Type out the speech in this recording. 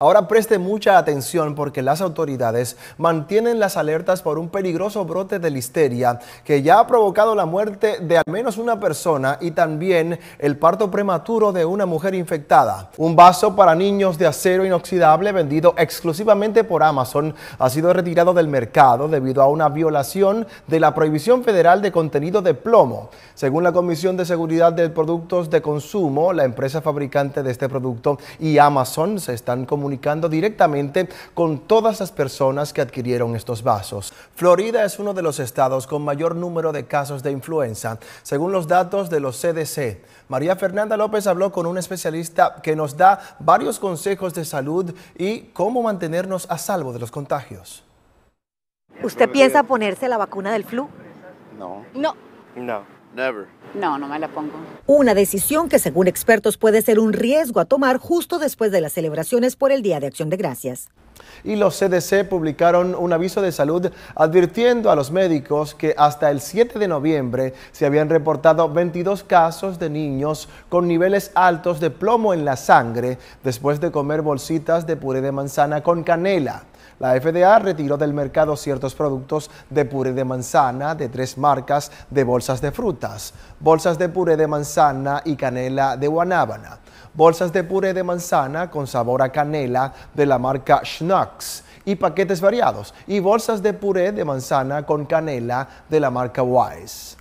Ahora preste mucha atención porque las autoridades mantienen las alertas por un peligroso brote de listeria que ya ha provocado la muerte de al menos una persona y también el parto prematuro de una mujer infectada. Un vaso para niños de acero inoxidable vendido exclusivamente por Amazon ha sido retirado del mercado debido a una violación de la prohibición federal de contenido de plomo. Según la Comisión de Seguridad de Productos de Consumo, la empresa fabricante de este producto y Amazon se están comunicando comunicando directamente con todas las personas que adquirieron estos vasos. Florida es uno de los estados con mayor número de casos de influenza, según los datos de los CDC. María Fernanda López habló con un especialista que nos da varios consejos de salud y cómo mantenernos a salvo de los contagios. ¿Usted piensa ponerse la vacuna del flu? No. No, no. Never. No, no me la pongo. Una decisión que según expertos puede ser un riesgo a tomar justo después de las celebraciones por el Día de Acción de Gracias. Y los CDC publicaron un aviso de salud advirtiendo a los médicos que hasta el 7 de noviembre se habían reportado 22 casos de niños con niveles altos de plomo en la sangre después de comer bolsitas de puré de manzana con canela. La FDA retiró del mercado ciertos productos de puré de manzana de tres marcas de bolsas de frutas, bolsas de puré de manzana y canela de guanábana, bolsas de puré de manzana con sabor a canela de la marca Schnucks y paquetes variados y bolsas de puré de manzana con canela de la marca Wise.